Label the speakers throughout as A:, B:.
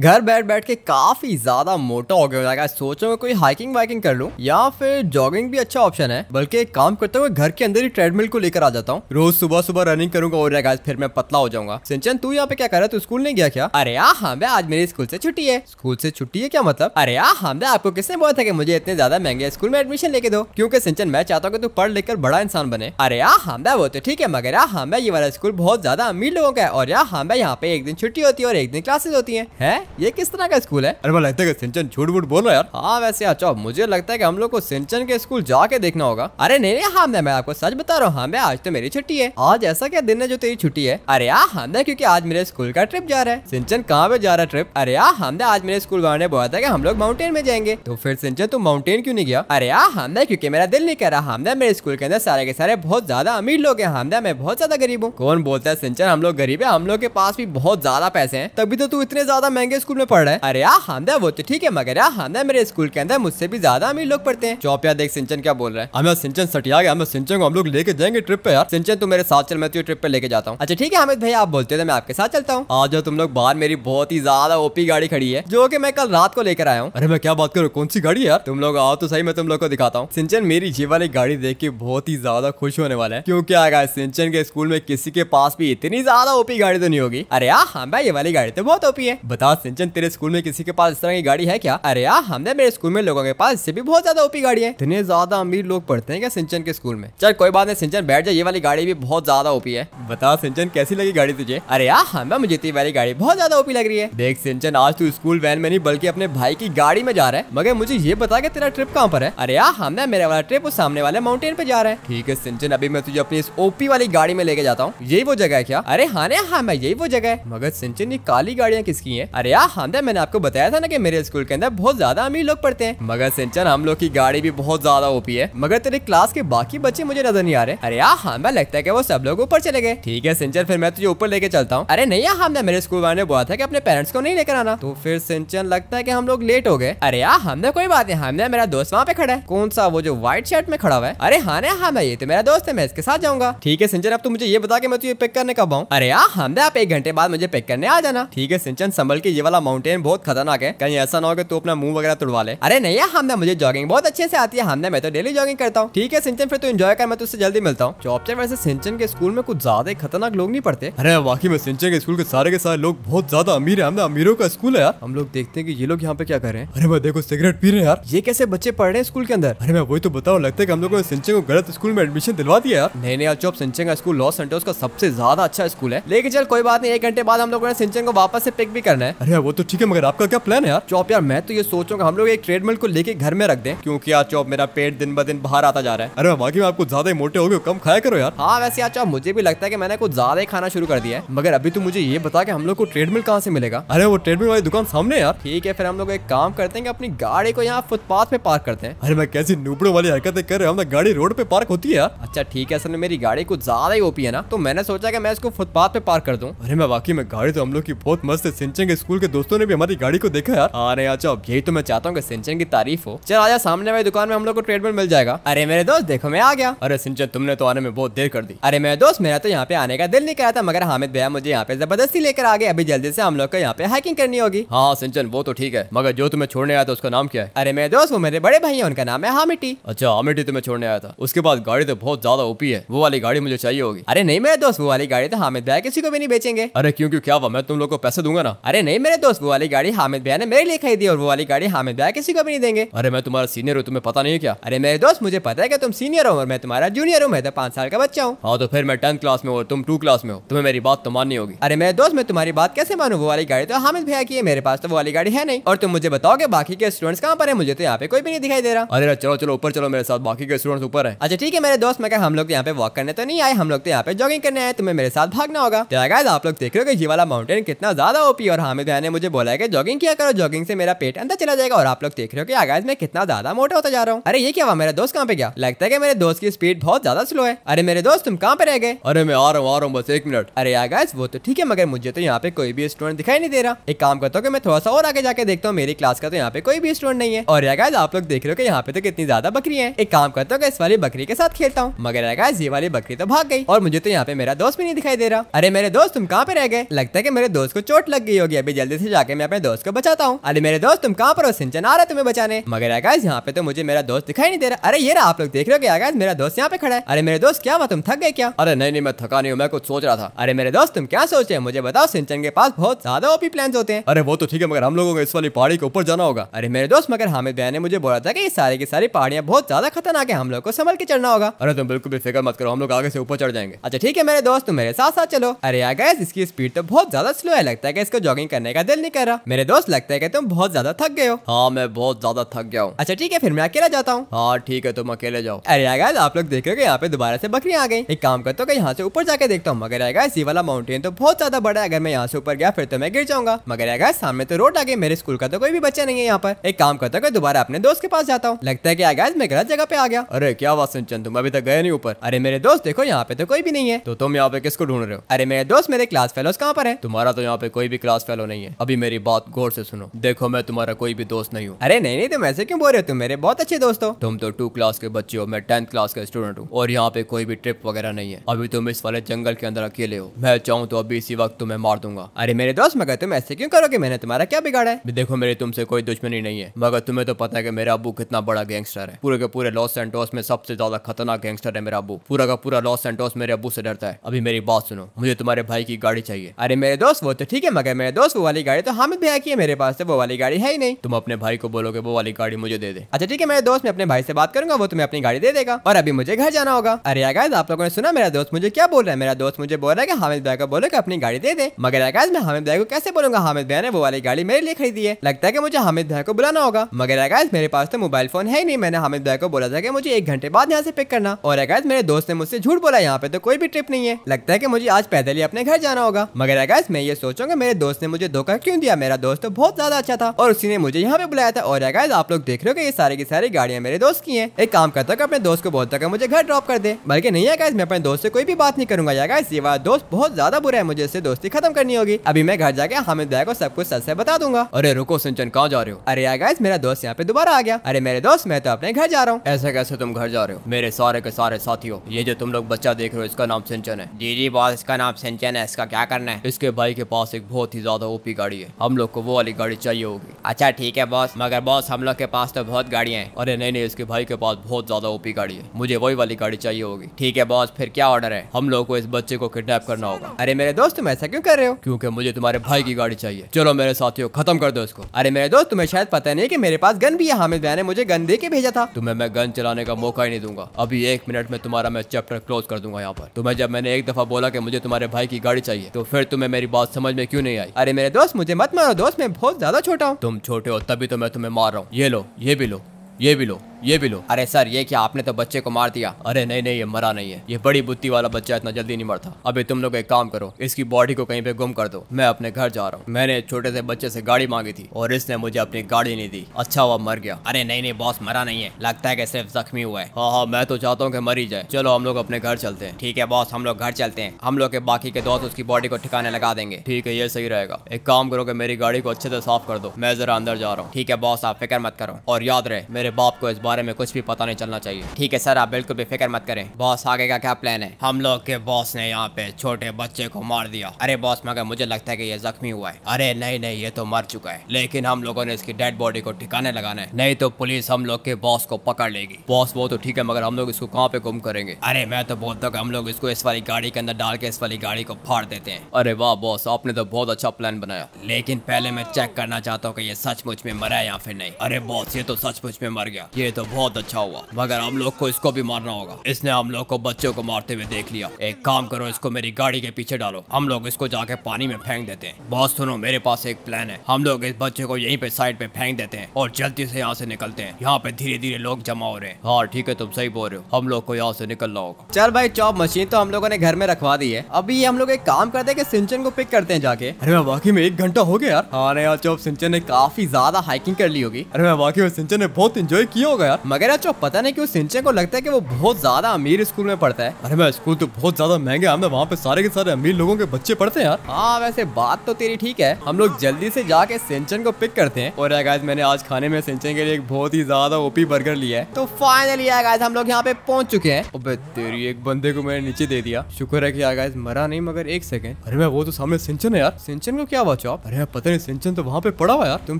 A: घर बैठ बैठ के काफी ज्यादा मोटा हो गया सोचो मैं कोई हाइकिंग वाइकिंग कर लूँ या फिर जॉगिंग भी अच्छा ऑप्शन है बल्कि एक काम करते हुए घर के अंदर ही ट्रेडमिल को लेकर आ जाता हूँ रोज सुबह सुबह रनिंग करूंगा और रहेगा फिर मैं पतला हो जाऊंगा सिंचन तू यहाँ पे क्या कर रहा तू स्कूल नहीं गया क्या अरे हाँ भाई आज मेरी स्कूल से छुट्टी है स्कूल से छुट्टी है क्या मतलब अरे आ हाँ भाई आपको किसने बोला था कि मुझे इतने ज्यादा महंगे स्कूल में एडमिशन लेके दो क्योंकि सिंचन मैं चाहता हूँ कि तू पढ़ लिख कर बड़ा इंसान बने अरे आ हाँ भाई वो तो ठीक है मगर आ हाँ भाई ये वाला स्कूल बहुत ज्यादा अमीर लोगों का है और यहाँ हाँ भाई यहाँ पे एक दिन छुट्टी होती है और एक दिन क्लासेस होती है ये किस तरह का स्कूल है अरे मैं लगता है सिंचन झूठ वूट बोल रहा यार हाँ वैसे अच्छा मुझे लगता है की हम लोग को सिंचन के स्कूल जाके देखना होगा अरे नहीं नहीं हाँ मैं आपको सच बता रहा हूँ हाँ आज तो मेरी छुट्टी है आज ऐसा क्या दिन है जो तेरी छुट्टी है अरे यार हमने हाँ, क्योंकि आज मेरे स्कूल का ट्रिप जा रहा है सिंचन कहाँ पे जा रहा है ट्रिप अरे यार हमने हाँ, आज मेरे स्कूल वालों ने बोला था हम लोग माउंटेन में जाएंगे तो फिर सिंचन तुम माउंटेन क्यों नहीं गया अरे यार हमने हाँ, क्योंकि मेरा दिल नहीं कर रहा हमने मेरे स्कूल के अंदर सारे के सारे बहुत ज्यादा अमीर लोग हैं हमने मैं बहुत ज्यादा गरीब हूँ कौन बोलता है सिंचन हम लोग गरीब है हम लोग के पास भी बहुत ज्यादा पैसे है तभी तो तू इतने ज्यादा महंगे के स्कूल में पढ़ रहा है अरे यार हांदा वो तो ठीक है मगर यार हांदा मेरे स्कूल के अंदर मुझसे भी ज्यादा अमीर लोग पढ़ते हैं चौपिया देख सिंचन क्या बोल रहा है हमें सिंचन सटिया गया हमें सिंचन को हम लोग लेके जाएंगे ट्रिप पे यार सिंचन तुम मेरे साथ चल मैं तुझे ट्रिप पे लेके जाता हूँ अच्छा ठीक है हामिद भाई आप बोलते हो तो मैं आपके साथ चलता हूँ आज तुम लोग बाहर मेरी बहुत ही ज्यादा ओपी गाड़ी खड़ी है जो की मैं कल रात को लेकर आया हूँ अरे मैं क्या बात करूँ कौन सी गाड़ी यार तुम लोग आओ तो सही मैं तुम लोग को दिखाता हूँ सिंचन मेरी जी वाली गाड़ी देख के बहुत ही ज्यादा खुश होने वाला है क्या आगा सिंचन के स्कूल में किसी के पास भी इतनी ज्यादा ओपी गाड़ी तो नहीं होगी अरे यार हाँ भाई ये वाली गाड़ी तो बहुत ओपी है बता सिंचन तेरे स्कूल में किसी के पास इस तरह की गाड़ी है क्या अरे यार हमने मेरे स्कूल में लोगों के पास इससे भी बहुत ज्यादा ओपी गाड़ी है इतने ज्यादा अमीर लोग पढ़ते हैं क्या सिंचन के स्कूल में चल कोई बात नहीं सिंचन बैठ जाए ये वाली गाड़ी भी बहुत ज्यादा ओपी है बता सिंचन कैसी लगी गाड़ी तुझे अरे यार हमें हाँ, मुझे वाली गाड़ी बहुत ज्यादा ओपी लग रही है देख सिंचन आज तू स्कूल वैन में नहीं बल्कि अपने भाई की गाड़ी में जा रहा है मगर मुझे ये बता के तेरा ट्रिप कहाँ पर है अरे यार हमने हाँ, मेरा वाला ट्रिप उस सामने वाले माउंटेन पे जा रहा है ठीक है सिंचन अभी मैं तुझे अपनी इस ओपी वाली गाड़ी में लेके जाता हूँ यही वो जगह है क्या अरे हाँ हाँ, हाँ मैं यही वो जगह है मगर सिंचन ये काली गाड़ियाँ किसकी है अरे या हामदा मैंने आपको बताया था ना कि मेरे स्कूल के अंदर बहुत ज्यादा अमीर लोग पढ़ते हैं मगर सिंचन हम लोग की गाड़ी भी बहुत ज्यादा ओपी है मगर तेरे क्लास के बाकी बच्चे मुझे नजर नहीं आ रहे अरे यार मैं हाँ लगता है कि वो सब लोग ऊपर चले गए ठीक है सिंचन फिर मैं तुझे ऊपर लेके चलता हूँ अरे नहीं यार हामदा मेरे स्कूल वाले ने बोला था कि अपने पेरेंट्स को नहीं लेकर आना तो फिर सिंचन लगता है की हम लोग लेट हो गए अरे यार हमदा हाँ कोई बात नहीं हमने हाँ मेरा दोस्त वहाँ पे खड़ा है कौन सा वो जो व्हाइट शर्ट में खड़ा हुआ है अरे हाँ हाँ मैं ये तो मेरा दोस्त है मैं इसके साथ जाऊंगा ठीक है सिंचन अब तुम मुझे ये बता के मैं तुझे पिक करने कब आऊँ अरे यार हमदा आप एक घंटे बाद मुझे पिक करने आ जाना ठीक है सिंचन संभल के ये वाला माउंटेन बहुत खतरनाक है कहीं ऐसा ना हो तू अपना मुंह वगैरह तुड़वा ले अरे नहीं है हमने मुझे जॉगिंग बहुत अच्छे से आती है हमने मैं तो डेली जॉगिंग करता हूँ ठीक है सिंचन फिर तू एंजॉय कर मैं तुझसे जल्दी मिलता हूँ चौपचर वैसे सिंचन के स्कूल में कुछ ज्यादा ही खतरनाक लोग नहीं पढ़ते अरे वाकई में सिंचन के स्कूल के सारे के सारे लोग बहुत ज्यादा अमीर है हमने अमीरों का स्कूल है यार हम लोग देखते हैं कि ये लोग यहाँ पे क्या कर रहे हैं अरे मैं देखो सिगरेट पी रहे हैं यार ये कैसे बच्चे पढ़ रहे हैं स्कूल के अंदर अरे मैं वही तो बताओ लगता है कि हम लोगों ने सिंचन को गलत स्कूल में एडमिशन दिलवा दिया यार नहीं नहीं चौप सिंचन का स्कूल लॉस सेंटोस का सबसे ज्यादा अच्छा स्कूल है लेकिन चल कोई बात नहीं एक घंटे बाद हम लोगों ने सिंचन को वापस से पिक भी करना है अरे वो तो ठीक है मगर आपका क्या प्लान है यार चौप यार मैं तो ये हूँ हम लोग एक ट्रेडमिल को लेके घर में रख दें क्योंकि यार चौप मेरा पेट दिन ब दिन बाहर आता जा रहा है अरे बाकी मैं आपको ज्यादा मोटे हो गए कम खाया करो यार हाँ वैसे यार चौप मुझे भी लगता है की मैंने कुछ ज्यादा ही खाना शुरू कर दिया है मगर अभी तो मुझे ये बता के हम लोग को ट्रेडमिल कहाँ से मिलेगा अरे वो ट्रेडमिल वाली दुकान सामने यार ठीक है फिर हम लोग एक काम करते हैं अपनी गाड़ी को यहाँ फुटपाथ पे पार्क करते हैं अरे मैं कैसी नुबड़ो वाली हरकतें कर रहे हैं गाड़ी रोड पे पार्क होती है यार अच्छा ठीक है असल में मेरी गाड़ी कुछ ज्यादा ही ओपी है ना तो मैंने सोचा कि मैं इसको फुटपाथ पे पार्क कर दूँ अरे मैं बाकी मैं गाड़ी तो हम लोग की बहुत मस्त है सिंचेंगे स्कूल स्कूल के दोस्तों ने भी हमारी गाड़ी को देखा यार अरे अच्छा यही तो मैं चाहता हूँ सिंचन की तारीफ हो चल आजा सामने वाली दुकान में हम लोग को ट्रीटमेंट मिल जाएगा अरे मेरे दोस्त देखो मैं आ गया अरे सिंचन तुमने तो आने में बहुत देर कर दी अरे मेरे दोस्त मेरा तो यहाँ पे आने का दिल नहीं करा था मगर हामिद भैया मुझे यहाँ पे जबरदस्ती लेकर आ गए अभी जल्दी से हम लोग को यहाँ पे हाइकिंग करनी होगी हाँ सिंचन वो तो ठीक है मगर जो तुम्हें छोड़ने आया था उसका नाम क्या है अरे मेरे दोस्त वो मेरे बड़े भाई है उनका नाम है हामिटी अच्छा हामिटी तुम्हें छोड़ने आया था उसके बाद गाड़ी तो बहुत ज्यादा ओपी है वो वाली गाड़ी मुझे चाहिए होगी अरे नहीं मेरे दोस्त वो वाली गाड़ी तो हामिद भैया किसी को भी नहीं बेचेंगे अरे क्यों क्यों क्या हुआ मैं तुम लोग को पैसे दूंगा ना अरे नहीं मेरे दोस्त वो वाली गाड़ी हामिद भैया ने मेरे लिए खरीदी और वो वाली गाड़ी हामिद भैया किसी को भी नहीं देंगे अरे मैं तुम्हारा सीनियर हूँ तुम्हें पता नहीं क्या अरे मेरे दोस्त मुझे पता है कि तुम सीनियर हो और मैं तुम्हारा जूनियर हूँ मैं तो पांच साल का बच्चा हूँ हाँ तो फिर मैं टेंथ क्लास में हूँ तुम टू क्लास में हो तुम्हें मेरी बात तो माननी होगी अरे मेरे दोस्त मैं तुम्हारी बात कैसे मानू वो वाली गाड़ी तो हामिद भैया की है मेरे पास तो वो वाली गाड़ी है नहीं और तुम मुझे बताओ कि बाकी के स्टूडेंट्स कहाँ पर है मुझे तो यहाँ पे कोई भी नहीं दिखाई दे रहा अरे चलो चलो ऊपर चलो मेरे साथ बाकी के स्टूडेंट्स ऊपर है अच्छा ठीक है मेरे दोस्त मैं हम लोग तो यहाँ पे वॉक करने तो नहीं आए हम लोग तो यहाँ पे जॉगिंग करने आए तुम्हें मेरे साथ भागना होगा तो आप लोग देख रहे हो ये वाला माउंटेन कितना ज्यादा ओपी और हामिद ने मुझे बोला है कि जॉगिंग किया करो जॉगिंग से मेरा पेट अंदर चला जाएगा और आप लोग देख रहे हो कि आगाज मैं कितना ज्यादा मोटा होता जा रहा हूँ अरे ये क्या हुआ मेरा दोस्त कहाँ पे गया लगता है कि मेरे दोस्त की स्पीड बहुत ज्यादा स्लो है अरे मेरे दोस्त तुम कहाँ पे रह गए अरे मैं आ रहा हूँ आ रहा हूँ बस एक मिनट अरे आगाज वो तो ठीक है मगर मुझे तो यहाँ पे कोई भी स्टूडेंट दिखाई नहीं दे रहा एक काम करता हूँ मैं थोड़ा सा और आगे जाके देखता हूँ मेरी क्लास का तो यहाँ पे कोई भी स्टूडेंट नहीं है और आगाज आप लोग देख रहे हो कि यहाँ पे तो कितनी ज्यादा बकरी है एक काम करता हूँ इस वाली बकरी के साथ खेलता हूँ मगर आगाज ये वाली बकरी तो भाग गई और मुझे तो यहाँ पे मेरा दोस्त भी नहीं दिखाई दे रहा अरे मेरे दोस्त तुम कहाँ पे रह गए लगता है की मेरे दोस्त को चोट लग गई होगी अभी जल्दी से जाके मैं अपने दोस्त को बचाता हूँ अरे मेरे दोस्त तुम कहाँ पर हो सिंचन आ रहा है तुम्हें बचाने मगर आकाश यहाँ पे तो मुझे मेरा दोस्त दिखाई नहीं दे रहा अरे ये रहा आप लोग देख रहे हो आकाश मेरा दोस्त यहाँ पे खड़ा है अरे मेरे दोस्त क्या हुआ तुम थक गए क्या अरे नहीं नहीं मैं थका नहीं हूँ मैं कुछ सोच रहा था अरे मेरे दोस्त तुम क्या सोच रहे मुझे बताओ सिंचन के पास बहुत ज्यादा ओपी प्लान होते हैं अरे वो तो ठीक है मगर हम लोगों को इस वाली पहाड़ी के ऊपर जाना होगा अरे मेरे दोस्त मगर हामिद बहन ने मुझे बोला था की सारी की सारी पहाड़ियाँ बहुत ज्यादा खतरनाक है हम लोग को संभल के चढ़ना होगा अरे तुम बिल्कुल भी फिक्र मत करो हम लोग आगे से ऊपर चढ़ जाएंगे अच्छा ठीक है मेरे दोस्त तुम मेरे साथ साथ चलो अरे आगे इसकी स्पीड तो बहुत ज्यादा स्लो है लगता है इसको जॉगिंग करने का दिल नहीं कर रहा मेरे दोस्त लगता है कि तुम बहुत ज्यादा थक गए हो हाँ मैं बहुत ज्यादा थक गया हूँ अच्छा ठीक है फिर मैं अकेला जाता हूँ हाँ ठीक है तुम अकेले जाओ अरे यार आप लोग देख रहे हो यहाँ पे दोबारा से बकरी आ गई एक काम करता हूँ यहाँ से ऊपर जाके देखता हूँ मगर आएगा इसी वाला माउंटेन तो बहुत ज्यादा बड़ा है अगर मैं यहाँ से ऊपर गया फिर तो मैं गिर जाऊंगा मगर आएगा सामने तो रोड आ गई मेरे स्कूल का तो कोई भी बच्चा नहीं है यहाँ पर एक काम करता हूँ दोबारा अपने दोस्त के पास जाता हूँ लगता है की आगा मैं गलत जगह पे आ गया अरे क्या बात सुनचंद तुम अभी तक गए नहीं ऊपर अरे मेरे दोस्त देखो यहाँ पे तो कोई भी नहीं है तो तुम यहाँ पे किसको ढूंढ रहे हो अरे मेरे दोस्त मेरे क्लास फेलोज कहाँ पर है तुम्हारा तो यहाँ पे कोई भी क्लास फेलो नहीं है है अभी मेरी बात गौर से सुनो देखो मैं तुम्हारा कोई भी दोस्त नहीं हूँ अरे नहीं नहीं तुम ऐसे क्यों बोल रहे हो तुम मेरे बहुत अच्छे दोस्त हो तुम तो टू क्लास के बच्चे हो मैं टेंथ क्लास का स्टूडेंट हूँ और यहाँ पे कोई भी ट्रिप वगैरह नहीं है अभी तुम इस वाले जंगल के अंदर अकेले हो मैं चाहूँ तो अभी इसी वक्त तुम्हें मार दूंगा अरे मेरे दोस्त मगर तुम ऐसे क्यों करोगे मैंने तुम्हारा क्या बिगाड़ा है देखो मेरी तुमसे कोई दुश्मनी नहीं है मगर तुम्हें तो पता है की मेरा अबू कितना बड़ा गैंगस्टर है पूरे के पूरे लॉस सेंटोस में सबसे ज्यादा खतरनाक गैंगस्टर है मेरा अबू पूरा का पूरा लॉस सेंटोस मेरे अबू से डरता है अभी मेरी बात सुनो मुझे तुम्हारे भाई की गाड़ी चाहिए अरे मेरे दोस्त वो तो ठीक है मगर मेरे दोस्त वो वाले वाली गाड़ी तो हामिद भैया की है मेरे पास तो वो वाली गाड़ी है ही नहीं तुम अपने भाई को बोलोगे वो वाली गाड़ी मुझे दे दे अच्छा ठीक है मेरे दोस्त मैं अपने भाई से बात करूंगा वो तुम्हें अपनी गाड़ी दे देगा और अभी मुझे घर जाना होगा अरे आगाज आप लोगों ने सुना मेरा दोस्त मुझे क्या बोल रहा है मेरा दोस्त मुझे बोल रहा है की हामिद भाई को बोलो अपनी गाड़ी दे दे मगर आगाज मैं हामिद भाई को कैसे बोलूंगा हामिद भैया ने वो वाली गाड़ी मेरे लिए खरीदी है लगता है मुझे हामिद भाई को बुलाना होगा मगर आगाज मेरे पास तो मोबाइल फोन है ही नहीं मैंने हामिद भाई को बोला था मुझे एक घंटे बाद यहाँ से पिक करना और आगाज मेरे दोस्त ने मुझसे झूठ बोला यहाँ पे तो कोई भी ट्रिप नहीं है लगता है की मुझे आज पैदल ही अपने घर जाना होगा मगर आगाज मैं ये सोचूंगा मेरे दोस्त ने मुझे धोखा क्यों दिया मेरा दोस्त तो बहुत ज्यादा अच्छा था और उसी ने मुझे यहाँ पे बुलाया था और गाइस आप लोग देख रहे हो ये सारी की सारी गाड़ियाँ मेरे दोस्त की हैं एक काम करता हूँ अपने दोस्त को बोलता है मुझे घर ड्रॉप कर दे बल्कि नहीं है गाइस मैं अपने दोस्त से कोई भी बात नहीं करूंगा या गाइस ये वाला दोस्त बहुत ज्यादा बुरा है मुझे इससे दोस्ती खत्म करनी होगी अभी मैं घर जाके हामिद भाई को सब कुछ सच से बता दूंगा अरे रुको सुनचन कहाँ जा रहे हो अरे यार गाइस मेरा दोस्त यहाँ पे दोबारा आ गया अरे मेरे दोस्त मैं तो अपने घर जा रहा हूँ ऐसे कैसे तुम घर जा रहे हो मेरे सारे के सारे साथियों ये जो तुम लोग बच्चा देख रहे हो इसका नाम सिंचन है जी जी बॉस इसका नाम सिंचन है इसका क्या करना है इसके भाई के पास एक बहुत ही ज्यादा ओपी ओपी गाड़ी है हम लोग को वो वाली गाड़ी चाहिए होगी अच्छा ठीक है बॉस मगर बॉस हम लोग के पास तो बहुत गाड़ियाँ हैं अरे नहीं नहीं उसके भाई के पास बहुत ज्यादा ओपी गाड़ी है मुझे वही वाली गाड़ी चाहिए होगी ठीक है बॉस फिर क्या ऑर्डर है हम लोग को इस बच्चे को किडनेप करना होगा अरे मेरे दोस्त तुम ऐसा क्यों कर रहे हो क्यूँकी मुझे तुम्हारे भाई की गाड़ी चाहिए चलो मेरे साथियों खत्म कर दो इसको अरे मेरे दोस्त तुम्हें शायद पता नहीं की मेरे पास गन भी है हामिद भैया ने मुझे गन दे के भेजा था तुम्हें मैं गन चलाने का मौका ही नहीं दूंगा अभी एक मिनट में तुम्हारा मैं चैप्टर क्लोज कर दूंगा यहाँ पर तुम्हें जब मैंने एक दफा बोला की मुझे तुम्हारे भाई की गाड़ी चाहिए तो फिर तुम्हें मेरी बात समझ में क्यों नहीं आई अरे मेरे दोस्त मुझे मत मारो दोस्त मैं बहुत ज्यादा छोटा हूँ तुम छोटे हो तभी तो मैं तुम्हें मार रहा हूँ ये लो ये भी लो ये भी लो ये भी लो अरे सर ये क्या आपने तो बच्चे को मार दिया अरे नहीं नहीं ये मरा नहीं है ये बड़ी बुद्धि वाला बच्चा इतना जल्दी नहीं मरता अभी तुम लोग एक काम करो इसकी बॉडी को कहीं पे गुम कर दो मैं अपने घर जा रहा हूँ मैंने छोटे से बच्चे से गाड़ी मांगी थी और इसने मुझे अपनी गाड़ी नहीं दी अच्छा हुआ मर गया अरे नहीं नहीं बॉस मरा नहीं है लगता है की सिर्फ जख्मी हुआ है हाँ हाँ मैं तो चाहता हूँ की मर ही जाए चलो हम लोग अपने घर चलते हैं ठीक है बॉस हम लोग घर चलते हैं हम लोग के बाकी के दोस्त उसकी बॉडी को ठिकाने लगा देंगे ठीक है ये सही रहेगा एक काम करो कि मेरी गाड़ी को अच्छे से साफ कर दो मैं जरा अंदर जा रहा हूँ ठीक है बॉस आप फिक्र मत करो और याद रहे मेरे बाप को इस बारे में कुछ भी पता नहीं चलना चाहिए ठीक है सर आप बिल्कुल फिक्र मत करें बॉस आगे का क्या प्लान है हम लोग के बॉस ने यहाँ पे छोटे बच्चे को मार दिया अरे बॉस मगर मुझे लगता है की ये जख्मी हुआ है अरे नहीं नहीं ये तो मर चुका है लेकिन हम लोगो ने इसकी डेड बॉडी को ठिकाने लगाना है नहीं तो पुलिस हम लोग के बॉस को पकड़ लेगी बॉस वो तो ठीक है मगर हम लोग इसको कहाँ पे गुम करेंगे अरे मैं तो बोलता हूँ हम लोग इसको इस वाली गाड़ी के अंदर डाल के इस वाली गाड़ी को फाड़ देते हैं अरे वाह बॉस आपने तो बहुत अच्छा प्लान बनाया लेकिन पहले मैं चेक करना चाहता हूँ कि ये सचमुच में मरा है या फिर नहीं अरे बॉस ये तो सचमुच में मर गया ये तो बहुत अच्छा हुआ मगर हम लोग को इसको भी मारना होगा इसने हम लोग को बच्चों को मारते हुए देख लिया एक काम करो इसको मेरी गाड़ी के पीछे डालो हम लोग इसको जाके पानी में फेंक देते हैं बॉस सुनो मेरे पास एक प्लान है हम लोग इस बच्चे को यहीं पे साइड पे फेंक देते हैं और जल्दी से यहाँ से निकलते हैं यहाँ पे धीरे धीरे लोग जमा हो रहे हैं हाँ ठीक है तुम सही बोल रहे हो हम लोग को यहाँ से निकलना होगा चल भाई चौप मशीन तो हम लोगों ने घर में रखवा दी है अभी हम लोग एक काम करते हैं कि सिंचन को पिक करते हैं जाके अरे बाकी में एक घंटा हो गया यार हाँ यार चौप सिंचन ने काफी ज्यादा हाइकिंग कर ली होगी अरे बाकी सिंचन ने बहुत इंजॉय किया होगा यार मगर अच्छा पता नहीं क्यों सिंचे को लगता है कि वो बहुत ज्यादा अमीर स्कूल में पढ़ता है अरे मैं स्कूल तो बहुत ज्यादा महंगे हमने वहाँ पे सारे के सारे अमीर लोगों के बच्चे पढ़ते हैं यार हाँ वैसे बात तो तेरी ठीक है हम लोग जल्दी से जाके सिंचन को पिक करते हैं और गाइस मैंने आज खाने में सिंचन के लिए एक बहुत ही ज्यादा ओपी बर्गर लिया है तो फाइनली आगाज हम लोग यहाँ पे पहुंच चुके हैं अबे तेरी एक बंदे को मैंने नीचे दे दिया शुक्र है कि आगाज मरा नहीं मगर एक सेकंड अरे मैं वो तो सामने सिंचन है यार सिंचन को क्या हुआ चौप अरे पता नहीं सिंचन तो वहाँ पे पड़ा हुआ यार तुम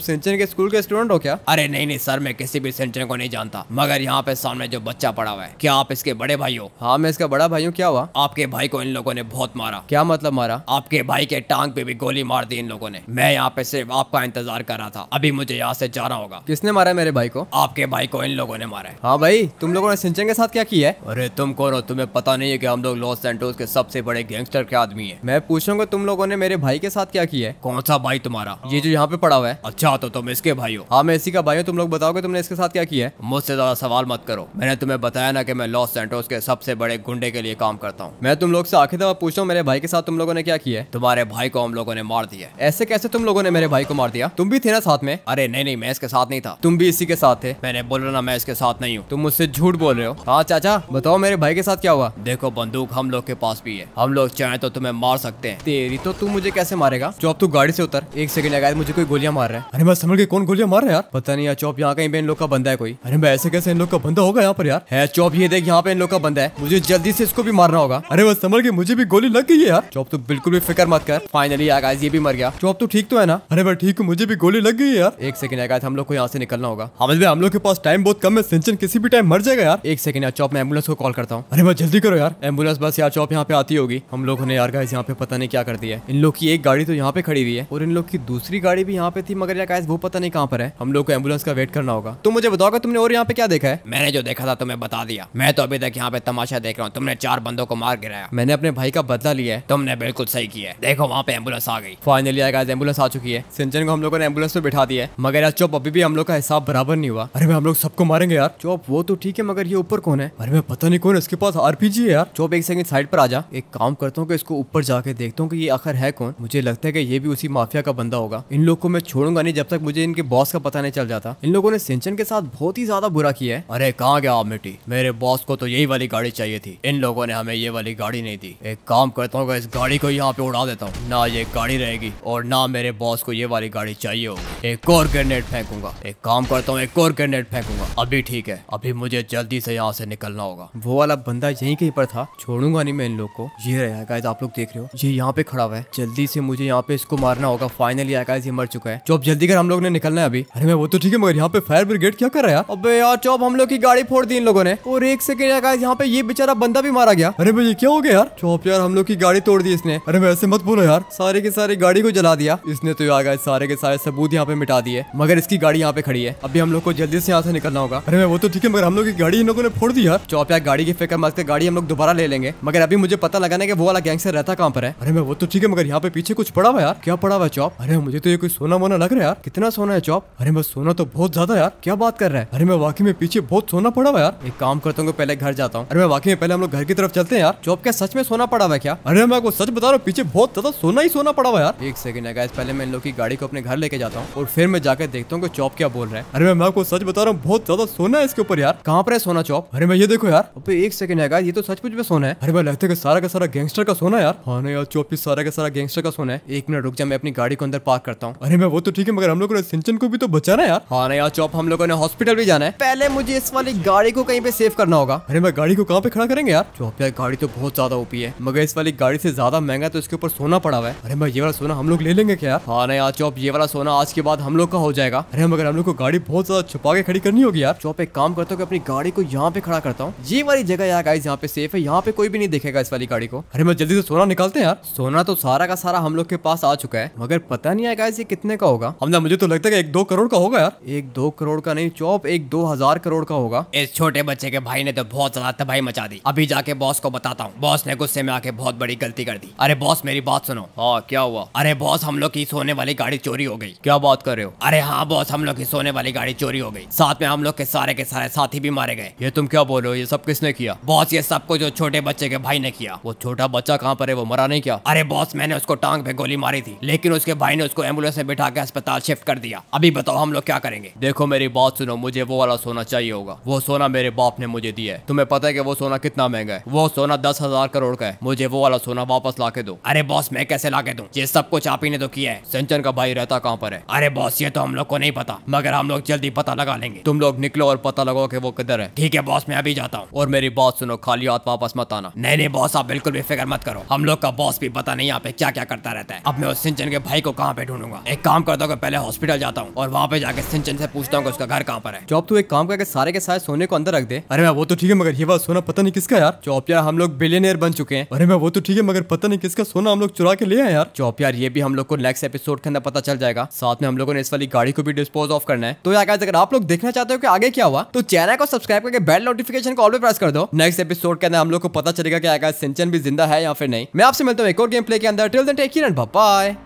A: सिंचन के स्कूल के स्टूडेंट हो क्या अरे नहीं नहीं सर मैं किसी भी सिंचन को नहीं जानता मगर यहाँ पे सामने जो बच्चा पड़ा हुआ है क्या आप इसके बड़े भाई हो हाँ मैं इसका बड़ा भाई हूँ क्या हुआ आपके भाई को इन लोगों ने बहुत मारा क्या मतलब मारा आपके भाई के टांग पे भी गोली मार दी इन लोगों ने मैं यहाँ पे सिर्फ आपका इंतजार कर रहा था अभी मुझे यहाँ से जाना होगा किसने मारा मेरे भाई को आपके भाई को इन लोगों ने मारा है हाँ भाई तुम लोगों ने सिंचन के साथ क्या किया है अरे तुम कौन हो तुम्हें पता नहीं है की हम लोग लॉस एंटोस के सबसे बड़े गैंगस्टर के आदमी है मैं पूछूंगा तुम लोगों ने मेरे भाई के साथ क्या किया है कौन सा भाई तुम्हारा ये जो यहाँ पे पड़ा हुआ है अच्छा तो तुम इसके भाई हो हाँ मैं इसी का भाई हूँ तुम लोग बताओगे तुमने इसके साथ क्या किया है मुझसे ज़्यादा सवाल मत करो मैंने तुम्हें बताया ना कि मैं लॉस सेंटोस के सबसे बड़े गुंडे के लिए काम करता हूँ मैं तुम लोग से आखिर दफा पूछता हूँ मेरे भाई के साथ तुम लोगों ने क्या किया तुम्हारे भाई को हम लोगों ने मार दिया ऐसे कैसे तुम लोगों ने मेरे भाई को मार दिया तुम भी थे ना साथ में अरे नहीं नहीं मैं इसके साथ नहीं था तुम भी इसी के साथ थे मैंने बोला ना मैं इसके साथ नहीं हूँ तुम मुझसे झूठ बोल रहे हो हाँ चाचा बताओ मेरे भाई के साथ क्या हुआ देखो बंदूक हम लोग के पास भी है हम लोग चाहे तो तुम्हें मार सकते हैं तेरी तो तू मुझे कैसे मारेगा चौप तू गाड़ी से उतर एक सेकंड लगाए मुझे कोई गोलियां मार रहा है अरे मैं समझ के कौन गोलियां मार रहा है यार पता नहीं यार चौप यहाँ कहीं पे इन लोग का बंदा है कोई अरे मैं तो ऐसे कैसे इन लोग का बंदा होगा यहाँ पर यार है चौप ये देख यहाँ पे इन लोग का बंदा है मुझे जल्दी से इसको भी मारना होगा अरे वो समझ गए मुझे भी गोली लग गई है यार चौप तो बिल्कुल भी फिक्र मत कर फाइनली आगाज ये भी मर गया चौप तो ठीक तो है ना अरे भाई ठीक मुझे भी गोली लग गई है यार एक सेकंड आगाज हम लोग को यहाँ से निकलना होगा हमें हाँ, मतलब हम लोग के पास टाइम बहुत कम है सिंचन किसी भी टाइम मर जाएगा यार एक सेकंड यार चौप मैं एम्बुलेंस को कॉल करता हूँ अरे भाई जल्दी करो यार एम्बुलेंस बस यार चौप यहाँ पे आती होगी हम लोगों ने यार गाइस यहाँ पे पता नहीं क्या कर दिया इन लोग की एक गाड़ी तो यहाँ पे खड़ी हुई है और इन लोग की दूसरी गाड़ी भी यहाँ पे थी मगर यार गाइस वो पता नहीं कहाँ पर है हम लोग को एम्बुलेंस का वेट करना होगा तो मुझे बताओ तुमने और यहाँ पे क्या देखा है मैंने जो देखा था तुम्हें बता दिया मैं तो अभी तक यहाँ पे तमाशा देख रहा हूँ तुमने चार बंदों को मार गिराया मैंने अपने भाई का बदला लिया है तुमने बिल्कुल सही किया है देखो वहाँ पे एम्बुलेंस आ गई फाइनली आएगा एम्बुलेंस आ चुकी है सिंचन को हम लोगों ने एम्बुलेंस में बिठा दिया है मगर यार चुप अभी भी हम लोग का हिसाब बराबर नहीं हुआ अरे हम लोग सबको मारेंगे यार चौप वो तो ठीक है मगर ये ऊपर कौन है अरे मैं पता नहीं कौन इसके पास आरपीजी है यार चौप एक सेकंड साइड पर आ जा एक काम करता हूँ इसको ऊपर जाके देखता हूँ की ये आखिर है कौन मुझे लगता है की ये भी उसी माफिया का बंदा होगा इन लोग को मैं छोड़ूंगा नहीं जब तक मुझे इनके बॉस का पता नहीं चल जाता इन लोगों ने सिंचन के साथ बहुत ही ज्यादा बुरा किया है अरे कहाँ गया आप मिट्टी मेरे बॉस को तो यही वाली गाड़ी चाहिए थी इन लोगों ने हमें ये वाली गाड़ी नहीं दी एक काम करता हूँ इस गाड़ी को यहाँ पे उड़ा देता हूँ ना ये गाड़ी रहेगी और ना मेरे बॉस को ये वाली गाड़ी चाहिए होगी एक और ग्रेनेड फेंकूंगा एक काम करता हूँ एक और ग्रेनेड फेंकूंगा अभी ठीक है अभी मुझे जल्दी से यहाँ से निकलना होगा वो वाला बंदा यहीं कहीं पर था छोड़ूंगा नहीं मैं इन लोग को ये रहेगा आप लोग देख रहे हो ये यहाँ पे खड़ा हुआ है जल्दी से मुझे यहाँ पे इसको मारना होगा फाइनली आकाश ये मर चुका है जो अब जल्दी कर हम लोग ने निकलना है अभी अरे मैं वो तो ठीक है मगर यहाँ पे फायर ब्रिगेड क्या कर रहा है अबे यार चौब हम लोग की गाड़ी फोड़ दी इन लोगों ने और एक सेकेंड यार यहाँ पे ये बेचारा बंदा भी मारा गया अरे भाई क्या हो गया यार चौप यार हम लोग की गाड़ी तोड़ दी इसने अरे ऐसे मत बोलो यार सारे के सारी गाड़ी को जला दिया इसने तो यार गाइस सारे के सारे सबूत यहाँ पे मिटा दिए मगर इसकी गाड़ी यहाँ पे खड़ी है अभी हम लोग को जल्दी से यहाँ से निकलना होगा अरे वो तो ठीक है मगर हम लोग की गाड़ी इन लोगों ने फोड़ दी यार चौप यार गाड़ी की फिक्र मत कर गाड़ी हम लोग दोबारा ले लेंगे मगर अभी मुझे पता लगा ना कि वो वाला गैंगस्टर रहता कहाँ पर है अरे मैं वो तो ठीक है मगर यहाँ पे पीछे कुछ पड़ा हुआ यार क्या पड़ा हुआ चौप अरे मुझे तो ये कोई सोना वोना लग रहा है यार कितना सोना है चौप अरे मैं सोना तो बहुत ज्यादा यार क्या बात कर रहा है अरे अरे मैं वाकई में पीछे बहुत सोना पड़ा हुआ यार एक काम करता हूँ पहले घर जाता हूँ अरे मैं वाकई में पहले हम लोग घर की तरफ चलते हैं यार चौप क्या सच में सोना पड़ा हुआ क्या अरे मैं आपको सच बता रहा हूँ पीछे बहुत ज्यादा सोना ही सोना पड़ा हुआ यार एक सेकंड है पहले मैं इन लोग की गाड़ी को अपने घर लेके जाता हूँ और फिर मैं जाकर देखता हूँ की चौप क्या बोल रहा है अरे मैं आपको सच बता रहा हूँ बहुत ज्यादा सोना है इसके ऊपर यार कहाँ पर है सोना चौप अरे मैं ये देखो यार एक सेकंड है ये तो सचमुच में सोना है अरे मैं लगता है सारा का सारा गैंगस्टर का सोना यार हाँ ना यार चौपी सारा का सारा गैंगस्टर का सोना है एक मिनट रुक जा मैं अपनी गाड़ी को अंदर पार्क करता हूँ अरे मैं वो तो ठीक है मगर हम लोग ने सिंचन को भी तो बचाना यार हाँ ना यार चौप हम लोगों ने हॉस्पिटल भी जाना है पहले मुझे इस वाली गाड़ी को कहीं पे सेव करना होगा अरे मैं गाड़ी को कहाँ पे खड़ा करेंगे यार चौप यार गाड़ी तो बहुत ज्यादा ओपी है मगर इस वाली गाड़ी से ज्यादा महंगा तो इसके ऊपर सोना पड़ा हुआ है अरे मैं ये वाला सोना हम लोग ले लेंगे क्या हाँ ना यार चौप ये वाला सोना आज के बाद हम लोग का हो जाएगा अरे मगर हम लोग को गाड़ी बहुत ज्यादा छुपा के खड़ी करनी होगी यार चौप एक काम करता हूँ अपनी गाड़ी को यहाँ पे खड़ा करता हूँ ये वाली जगह यार गाइस यहाँ पे सेफ है यहाँ पे कोई भी नहीं देखेगा इस वाली गाड़ी को अरे मैं जल्दी से सोना निकालते हैं यार सोना तो सारा का सारा हम लोग के पास आ चुका है मगर पता नहीं आएगा ये कितने का होगा हमने मुझे तो लगता है एक दो करोड़ का होगा यार एक दो करोड़ का नहीं चौप एक दो हजार करोड़ का होगा इस छोटे बच्चे के भाई ने तो बहुत ज्यादा तबाही मचा दी अभी जाके बॉस को बताता हूँ बॉस ने गुस्से में आके बहुत बड़ी गलती कर दी अरे बॉस मेरी बात सुनो हाँ क्या हुआ अरे बॉस हम लोग की सोने वाली गाड़ी चोरी हो गई क्या बात कर रहे हो अरे हाँ बॉस हम लोग की सोने वाली गाड़ी चोरी हो गई साथ में हम लोग के सारे के सारे साथी भी मारे गए ये तुम क्या बोलो ये सब किसने किया बॉस ये सबको जो छोटे बच्चे के भाई ने किया वो छोटा बच्चा कहाँ पर है वो मरा नहीं क्या अरे बॉस मैंने उसको टांग पे गोली मारी थी लेकिन उसके भाई ने उसको एम्बुलेंस में बैठा के अस्पताल शिफ्ट कर दिया अभी बताओ हम लोग क्या करेंगे देखो मेरी बात सुनो मुझे वो वाला सोना चाहिए होगा वो सोना मेरे बाप ने मुझे दिया है तुम्हें पता है कि वो सोना कितना महंगा है वो सोना दस हजार करोड़ का है मुझे वो वाला सोना वापस ला के दो अरे बॉस मैं कैसे ला के ये सब कुछ आप ही ने तो किया है सिंचन का भाई रहता कहाँ पर है अरे बॉस ये तो हम लोग को नहीं पता मगर हम लोग जल्दी पता लगा लेंगे तुम लोग निकलो और पता लगाओ की वो किधर है ठीक है बॉस मैं अभी जाता हूँ और मेरी बात सुनो खाली हाथ वापस मत आना नहीं नहीं बॉस आप बिल्कुल भी फिक्र मत करो हम लोग का बॉस भी पता नहीं यहाँ पे क्या क्या करता रहता है अब मैं उस सिंचन के भाई को कहाँ पे ढूंढूंगा एक काम करता हूँ पहले हॉस्पिटल जाता हूँ और वहाँ पे जाके सिंचन से पूछता हूँ उसका घर कहाँ पर है चुप तू एक काम करके सारे के सारे सोने को अंदर रख दे अरे मैं वो तो ठीक है मगर ये बात सोना पता नहीं किसका यार चौप हम लोग बिलियनियर बन चुके हैं अरे मैं वो तो ठीक है मगर पता नहीं किसका सोना हम लोग चुरा के ले आए यार चौप ये भी हम लोग को नेक्स्ट एपिसोड के अंदर पता चल जाएगा साथ में हम लोगों ने इस वाली गाड़ी को भी डिस्पोज ऑफ करना है तो यार अगर आप लोग देखना चाहते हो कि आगे क्या हुआ तो चैनल को सब्सक्राइब करके बेल नोटिफिकेशन को ऑलवे प्रेस कर दो नेक्स्ट एपिसोड के अंदर हम लोग को पता चलेगा कि आगे सिंचन भी जिंदा है या फिर नहीं मैं आपसे मिलता हूँ एक और गेम प्ले के अंदर टिल देन टेक बाय